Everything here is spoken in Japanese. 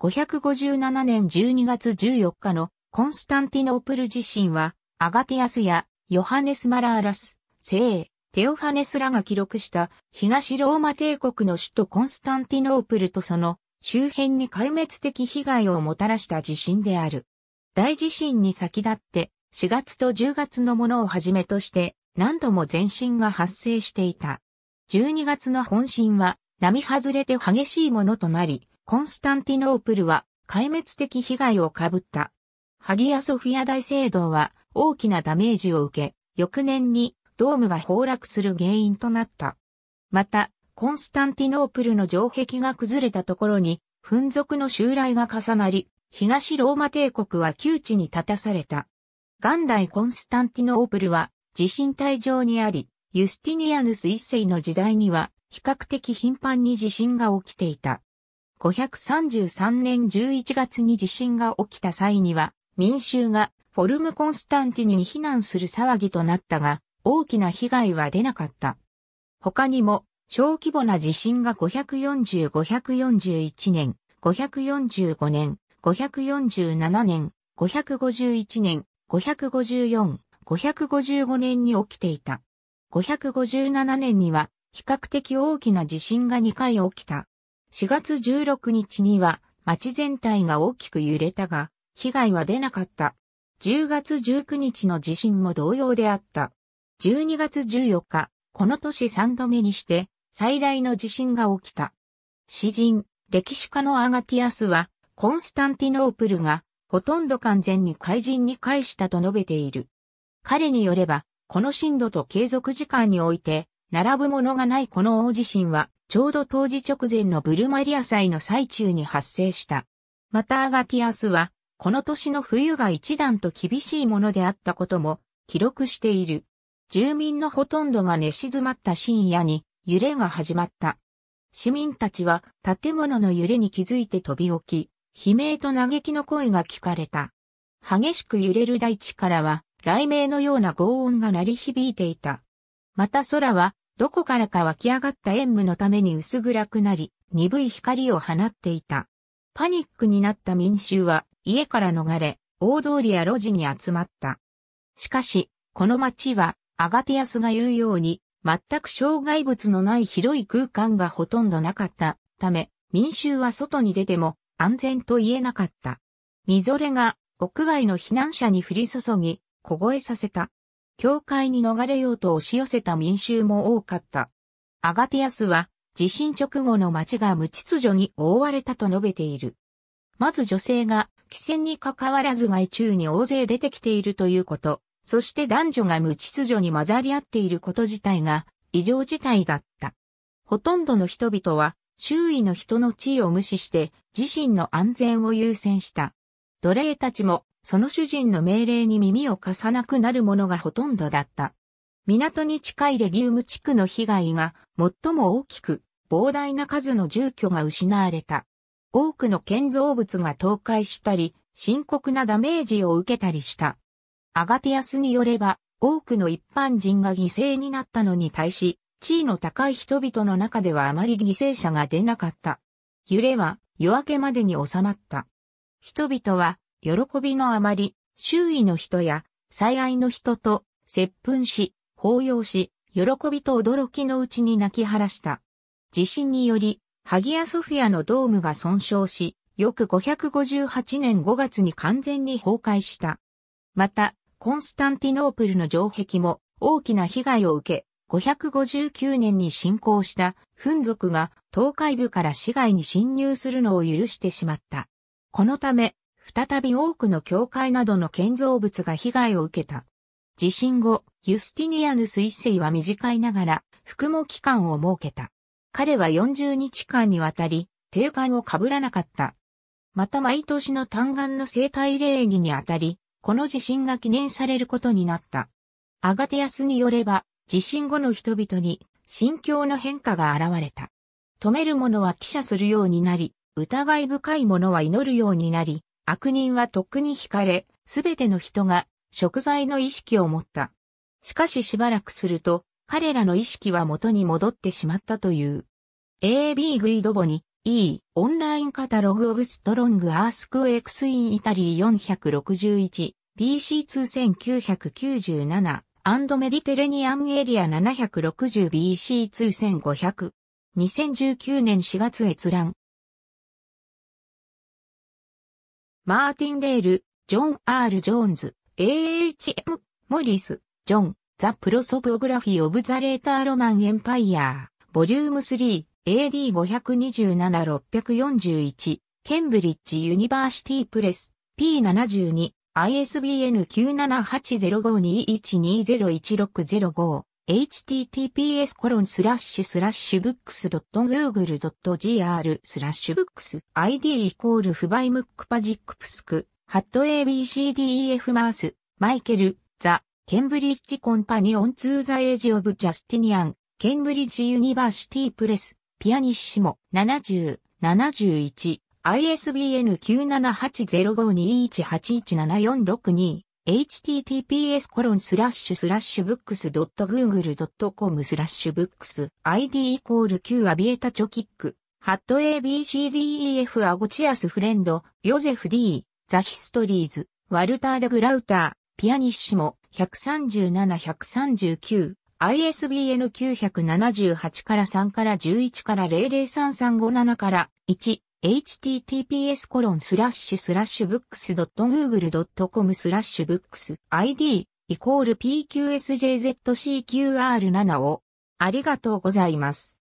557年12月14日のコンスタンティノープル地震は、アガティアスやヨハネス・マラーラス、聖、テオファネスらが記録した東ローマ帝国の首都コンスタンティノープルとその周辺に壊滅的被害をもたらした地震である。大地震に先立って4月と10月のものをはじめとして何度も前震が発生していた。12月の本震は並外れて激しいものとなり、コンスタンティノープルは壊滅的被害を被った。ハギアソフィア大聖堂は大きなダメージを受け、翌年にドームが崩落する原因となった。また、コンスタンティノープルの城壁が崩れたところに、噴属の襲来が重なり、東ローマ帝国は窮地に立たされた。元来コンスタンティノープルは地震帯上にあり、ユスティニアヌス一世の時代には比較的頻繁に地震が起きていた。533年11月に地震が起きた際には、民衆がフォルム・コンスタンティニに避難する騒ぎとなったが、大きな被害は出なかった。他にも、小規模な地震が540、541年、545年、547年、551年、554、555年に起きていた。557年には、比較的大きな地震が2回起きた。4月16日には町全体が大きく揺れたが、被害は出なかった。10月19日の地震も同様であった。12月14日、この年3度目にして、最大の地震が起きた。詩人、歴史家のアガティアスは、コンスタンティノープルが、ほとんど完全に怪人に返したと述べている。彼によれば、この震度と継続時間において、並ぶものがないこの大地震は、ちょうど当時直前のブルマリア祭の最中に発生した。またアガティアスは、この年の冬が一段と厳しいものであったことも記録している。住民のほとんどが寝静まった深夜に揺れが始まった。市民たちは建物の揺れに気づいて飛び起き、悲鳴と嘆きの声が聞かれた。激しく揺れる大地からは雷鳴のような轟音が鳴り響いていた。また空はどこからか湧き上がった演武のために薄暗くなり、鈍い光を放っていた。パニックになった民衆は家から逃れ、大通りや路地に集まった。しかし、この町はアガティアスが言うように、全く障害物のない広い空間がほとんどなかったため、民衆は外に出ても安全と言えなかった。みぞれが屋外の避難者に降り注ぎ、凍えさせた。教会に逃れようと押し寄せた民衆も多かった。アガティアスは、地震直後の町が無秩序に覆われたと述べている。まず女性が、汽船に関わらず外中に大勢出てきているということ、そして男女が無秩序に混ざり合っていること自体が異常事態だった。ほとんどの人々は周囲の人の地位を無視して自身の安全を優先した。奴隷たちもその主人の命令に耳を貸さなくなるものがほとんどだった。港に近いレギウム地区の被害が最も大きく、膨大な数の住居が失われた。多くの建造物が倒壊したり、深刻なダメージを受けたりした。アガティアスによれば、多くの一般人が犠牲になったのに対し、地位の高い人々の中ではあまり犠牲者が出なかった。揺れは夜明けまでに収まった。人々は喜びのあまり、周囲の人や、最愛の人と、接吻し、抱擁し、喜びと驚きのうちに泣き晴らした。地震により、ハギアソフィアのドームが損傷し、翌558年5月に完全に崩壊した。また、コンスタンティノープルの城壁も大きな被害を受け、559年に侵攻したフン族が東海部から市外に侵入するのを許してしまった。このため、再び多くの教会などの建造物が被害を受けた。地震後、ユスティニアヌス一世は短いながら、服務期間を設けた。彼は40日間にわたり、定款を被らなかった。また毎年の単眼の生態礼儀にあたり、この地震が記念されることになった。アガテアスによれば、地震後の人々に心境の変化が現れた。止める者は記者するようになり、疑い深い者は祈るようになり、悪人はとっくに惹かれ、すべての人が食材の意識を持った。しかししばらくすると、彼らの意識は元に戻ってしまったという。AB グイドボに E オンラインカタログオブストロングアースクエクスインイタリー 461BC2997 アンドメディテレニアムエリア 760BC2500 2019年4月閲覧マーティンデール、ジョン・アール・ジョーンズ、A.H.M. モリス、ジョン、ザ・プロソポグラフィー・オブ・ザ・レーター・ロマン・エンパイアー、ボリューム3、AD527641、ケンブリッジ・ユニバーシティ・プレス、P72、ISBN 9780521201605。https コロンスラッシュスラッシュブックス .google.gr スラッシュブックス ID イコールフバイムックパジックプスクハット ABCDEF マースマイケルザケンブリッジコンパニオンツーザエイジオブジャスティニアンケンブリッジユニバーシティプレスピアニッシモ70 71 ISBN 9780521817462 https コロンスラッシュスラッシュブックス .google.com スラッシュブックス ID イコール Q アビエタチョキックハット ABCDEF アゴチアスフレンドヨゼフ D ザヒストリーズワルター・ダ・グラウターピアニッシモ137139 ISBN 978から3から11から00335 7から1 https コロンスラッシュスラッシュブックスドット g o o g l e トコムスラッシュブックス id イコール pqsjzcqr7 をありがとうございます。